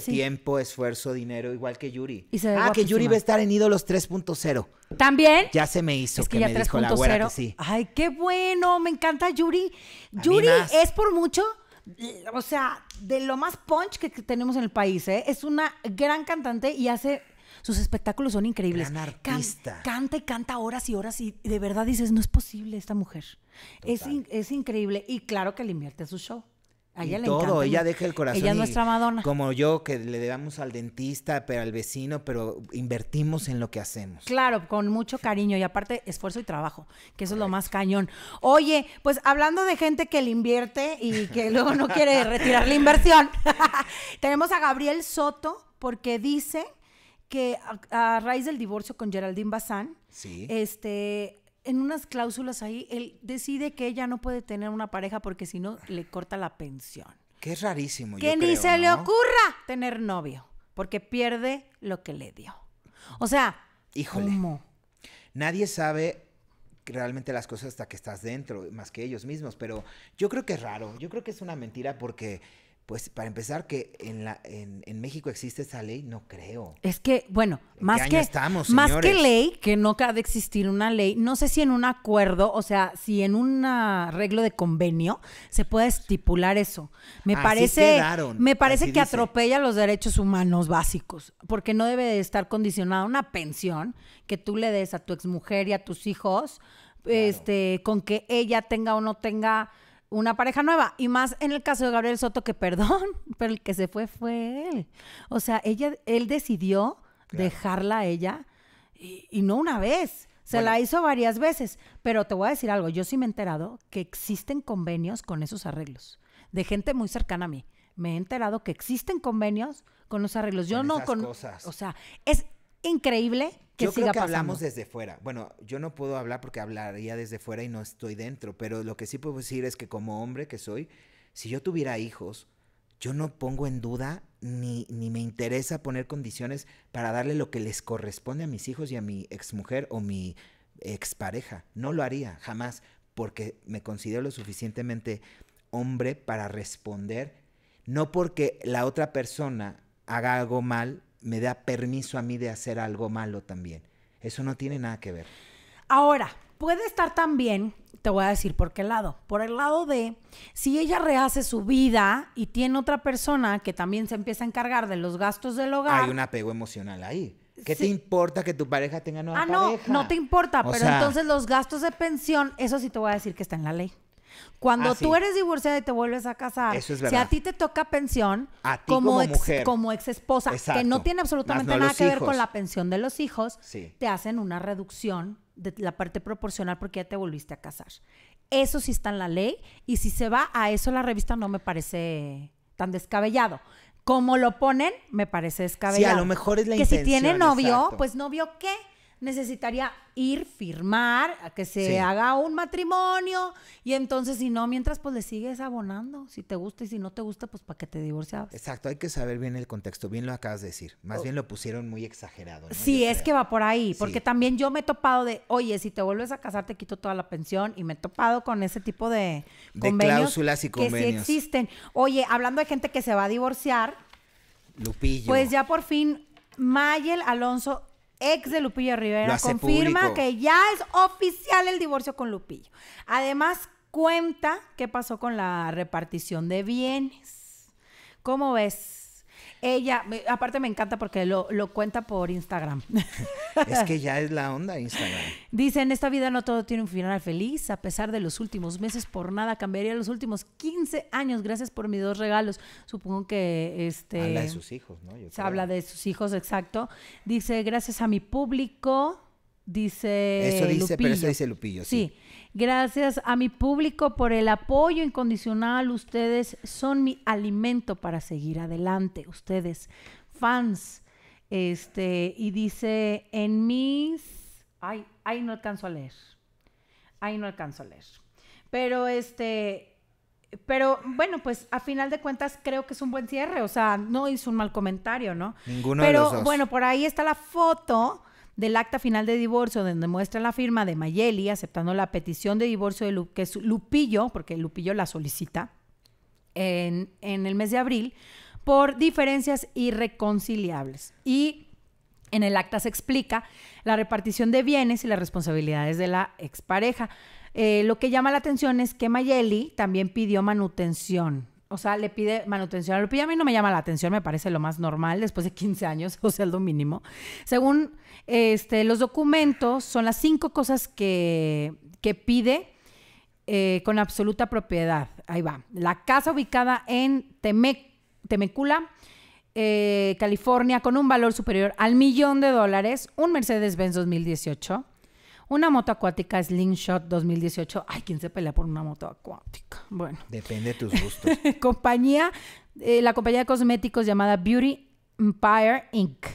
tiempo, esfuerzo, dinero, igual que Yuri. ah, que Yuri va a estar en Ídolos 3.0. ¿También? Ya se me hizo que, me dijo la que sí. Ay, qué bueno, me encanta Yuri. Yuri es por mucho o sea, de lo más punch que tenemos en el país, ¿eh? Es una gran cantante y hace sus espectáculos son increíbles. Gran canta y canta horas y horas y de verdad dices, no es posible esta mujer. Es, increíble y claro que le invierte su show. ella todo, ella deja el corazón. Ella es nuestra Madonna. Como yo, que le debamos al dentista, pero al vecino, pero invertimos en lo que hacemos. Claro, con mucho cariño y aparte esfuerzo y trabajo, que eso es lo más cañón. Oye, pues hablando de gente que le invierte y que luego no quiere retirar la inversión, [LAUGHS] tenemos a Gabriel Soto porque dice que a, raíz del divorcio con Geraldine Bazán, este, en unas cláusulas ahí, él decide que ella no puede tener una pareja porque si no le corta la pensión. Que es rarísimo. Que ni se le ocurra tener novio, porque pierde lo que le dio. O sea, Híjole. ¿cómo? Nadie sabe realmente las cosas hasta que estás dentro, más que ellos mismos, pero yo creo que es raro, yo creo que es una mentira porque pues para empezar, que en, la, en, en México existe esa ley, no creo. Es que, bueno, más que, estamos, más que ley, que no ha de existir una ley, no sé si en un acuerdo, o sea, si en un arreglo de convenio se puede estipular eso. Me parece, me parece que atropella los derechos humanos básicos, porque no debe de estar condicionada una pensión que tú le des a tu exmujer y a tus hijos, este, con que ella tenga o no tenga una pareja nueva. Y más en el caso de Gabriel Soto, que perdón, [LAUGHS] pero el que se fue fue él. O sea, ella, él decidió dejarla a ella y, no una vez. Se la hizo varias veces. Pero te voy a decir algo, yo sí me he enterado que existen convenios con esos arreglos. De gente muy cercana a mí. Me he enterado que existen convenios con los arreglos. Yo no con. Cosas. O sea, es increíble yo creo que hablamos desde fuera. Bueno, yo no puedo hablar porque hablaría desde fuera y no estoy dentro, pero lo que sí puedo decir es que como hombre que soy, si yo tuviera hijos, yo no pongo en duda ni, ni me interesa poner condiciones para darle lo que les corresponde a mis hijos y a mi exmujer o mi expareja. No lo haría, jamás, porque me considero lo suficientemente hombre para responder, no porque la otra persona haga algo mal me da permiso a mí de hacer algo malo también. Eso no tiene nada que ver. Ahora, puede estar también, te voy a decir por qué lado. Por el lado de si ella rehace su vida y tiene otra persona que también se empieza a encargar de los gastos del hogar. Hay un apego emocional ahí. ¿Qué te importa que tu pareja tenga nueva pareja? Ah, no, no te importa, pero entonces los gastos de pensión, eso sí te voy a decir que está en la ley. Cuando tú eres divorciada y te vuelves a casar, si a ti te toca pensión, como, ex, esposa, que no tiene absolutamente nada que ver con la pensión de los hijos, te hacen una reducción de la parte proporcional porque ya te volviste a casar. Eso sí está en la ley y si se va a eso la revista no me parece tan descabellado. Como lo ponen, me parece descabellado. Sí, a lo mejor es la intención Que si tiene novio, pues novio qué? necesitaría ir, firmar, a que se haga un matrimonio y entonces si no, mientras pues le sigues abonando, si te gusta y si no te gusta, pues para que te divorciabas. Exacto, hay que saber bien el contexto, bien lo acabas de decir, más oh. bien lo pusieron muy exagerado. Sí, es que va por ahí, porque también yo me he topado de, oye, si te vuelves a casar te quito toda la pensión y me he topado con ese tipo de, cláusulas y convenios. Que existen. Oye, hablando de gente que se va a divorciar, Lupillo. Pues ya por fin Mayel Alonso ex de Lupillo Rivera, confirma que ya es oficial el divorcio con Lupillo. Además, cuenta qué pasó con la repartición de bienes. ¿Cómo ves? Ella, aparte me encanta porque lo, cuenta por Instagram. [LAUGHS] es que ya es la onda Instagram. Dice, en esta vida no todo tiene un final feliz, a pesar de los últimos meses, por nada cambiaría los últimos 15 años. Gracias por mis dos regalos. Supongo que este... Habla de sus hijos, ¿no? se habla de sus hijos, exacto. Dice, gracias a mi público. Dice. Eso dice, pero eso dice Lupillo. sí. Gracias a mi público por el apoyo incondicional. Ustedes son mi alimento para seguir adelante. Ustedes, fans. Este, y dice, en mis... Ay, ahí no alcanzo a leer. Ahí no alcanzo a leer. Pero este, pero bueno, pues a final de cuentas creo que es un buen cierre, o sea, no hizo un mal comentario, ¿no? Ninguno pero, de los dos. Bueno, por ahí está la foto del acta final de divorcio donde muestra la firma de Mayeli aceptando la petición de divorcio de que Lupillo, porque Lupillo la solicita en, el mes de abril, por diferencias irreconciliables. Y en el acta se explica la repartición de bienes y las responsabilidades de la expareja. Eh, lo que llama la atención es que Mayeli también pidió manutención o sea, le pide manutención a mí no me llama la atención, me parece lo más normal después de 15 años, [LAUGHS] o sea, lo mínimo. Según este, los documentos, son las cinco cosas que, que pide eh, con absoluta propiedad. Ahí va. La casa ubicada en Temecula, eh, California, con un valor superior al millón de dólares, un Mercedes-Benz 2018 una moto acuática Slingshot 2018. Ay, ¿quién se pelea por una moto acuática? Bueno. Depende de tus gustos. [LAUGHS] compañía, eh, la compañía de cosméticos llamada Beauty Empire Inc.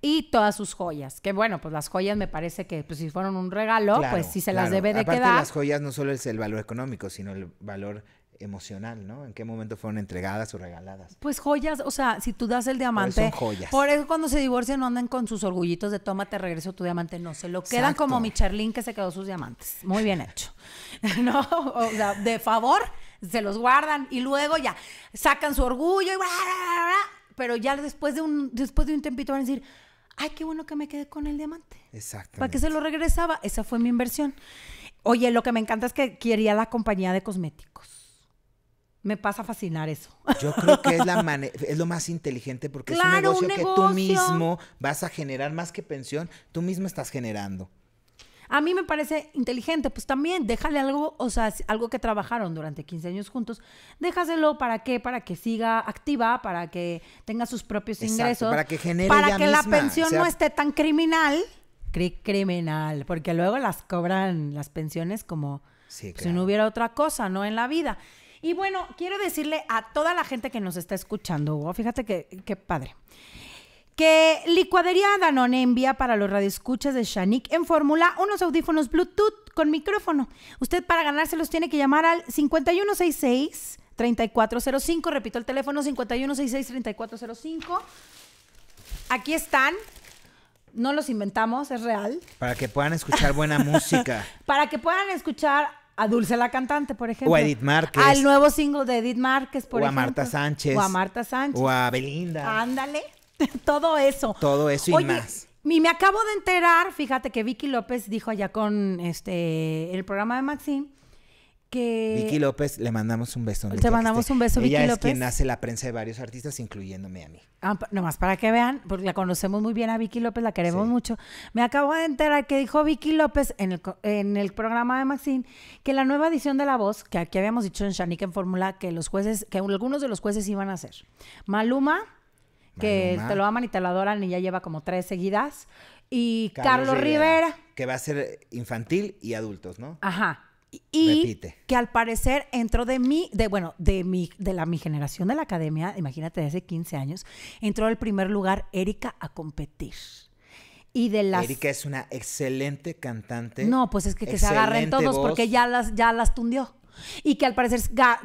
Y todas sus joyas. Que bueno, pues las joyas me parece que pues, si fueron un regalo, pues sí se las debe de quedar. las joyas no solo es el valor económico, sino el valor emocional, ¿no? ¿En qué momento fueron entregadas o regaladas? Pues joyas, o sea, si tú das el diamante, son joyas. por eso cuando se divorcian no andan con sus orgullitos de tómate, regreso tu diamante, no, se lo quedan como mi Charlín que se quedó sus diamantes. Muy bien hecho. [LAUGHS] ¿No? O sea, de favor, se los guardan y luego ya sacan su orgullo y bla, bla, bla, pero ya después de un después de un tempito van a decir, "Ay, qué bueno que me quedé con el diamante." Exacto. ¿Para qué se lo regresaba? Esa fue mi inversión. Oye, lo que me encanta es que quería la compañía de cosméticos. Me pasa a fascinar eso. Yo creo que es, [LAUGHS] lo más inteligente porque es un negocio, que tú mismo vas a generar más que pensión, tú mismo estás generando. A mí me parece inteligente, pues también déjale algo, o sea, algo que trabajaron durante 15 años juntos, déjaselo para qué, para que siga activa, para que tenga sus propios ingresos, para que genere para que la pensión no esté tan criminal, criminal, porque luego las cobran las pensiones como si no hubiera otra cosa, ¿no? En la vida. Y bueno, quiero decirle a toda la gente que nos está escuchando, fíjate que, padre que Licuadería Danone envía para los radioescuchas de Shanique en fórmula unos audífonos Bluetooth con micrófono. Usted para ganárselos tiene que llamar al 5166 3405, repito el teléfono 5166 3405. Aquí están. No los inventamos, es real. Para que puedan escuchar buena [LAUGHS] música. Para que puedan escuchar a Dulce la cantante, por ejemplo. O a Edith Márquez. Al nuevo single de Edith Márquez, por ejemplo. O a Marta Sánchez. O a Marta Sánchez. O a Belinda. Ándale. [LAUGHS] Todo eso. Todo eso y más. Y me acabo de enterar, fíjate que Vicky López dijo allá con este el programa de Maxim que Vicky López, le mandamos un beso. Le mandamos un beso, Ella Vicky es quien hace la prensa de varios artistas, incluyéndome a mí. Ah, nomás para que vean, porque la conocemos muy bien a Vicky López, la queremos mucho. Me acabo de enterar que dijo Vicky López en el, programa de Maxine que la nueva edición de La Voz, que aquí habíamos dicho en Shanique en Fórmula, que los jueces, que algunos de los jueces iban a ser Maluma, que te lo aman y te lo adoran y ya lleva como tres seguidas. Y Carlos, Rivera. Que va a ser infantil y adultos, ¿no? Ajá y que al parecer entró de mí, de bueno, de mi, de la mi generación de la academia, imagínate, de hace 15 años, entró al primer lugar Erika a competir. Y de las... Erika es una excelente cantante. No, pues es que, que se agarren todos porque ya las, ya las tundió. Y que al parecer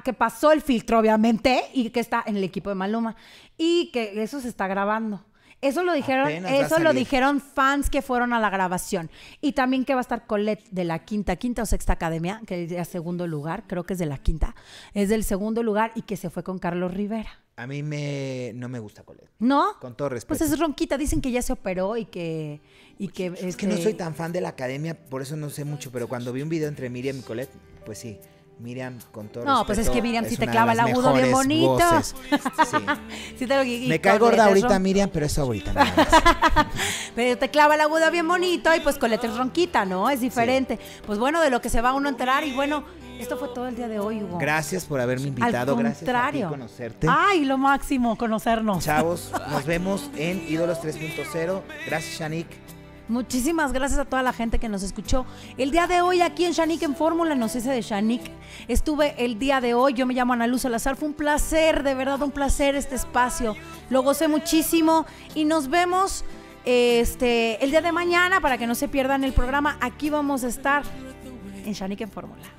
que pasó el filtro, obviamente, y que está en el equipo de Maluma. Y que eso se está grabando. Eso lo dijeron, eso lo dijeron fans que fueron a la grabación. Y también que va a estar Colette de la quinta, quinta o sexta academia, que es de segundo lugar, creo que es de la quinta, es del segundo lugar y que se fue con Carlos Rivera. A mí me no me gusta Colette. ¿No? Con todo pues respeto. Pues es ronquita, dicen que ya se operó y que y pues que es que no este soy tan fan de la academia, por eso no sé mucho, pero cuando vi un video entre Miriam y Colette, pues sí. Miriam, con todo No, pues es que Miriam si te clava el agudo bien bonito. [LAUGHS] me cae gorda ahorita Miriam, pero eso ahorita [LAUGHS] Pero te clava el agudo bien bonito y pues con letras ronquita, ¿no? Es diferente. Pues bueno, de lo que se va uno a enterar y bueno, esto fue todo el día de hoy, Hugo. Gracias por haberme invitado. Gracias por conocerte. Ay, lo máximo, conocernos. Chavos, nos [LAUGHS] vemos en Ídolos 3.0. Gracias, Shanik. Muchísimas gracias a toda la gente que nos escuchó. El día de hoy aquí en Shanique en Fórmula, nos hice de Shanique, Estuve el día de hoy, yo me llamo Ana Luz Salazar. Fue un placer, de verdad, un placer este espacio. Lo gocé muchísimo y nos vemos este, el día de mañana para que no se pierdan el programa. Aquí vamos a estar en Shanique en Fórmula.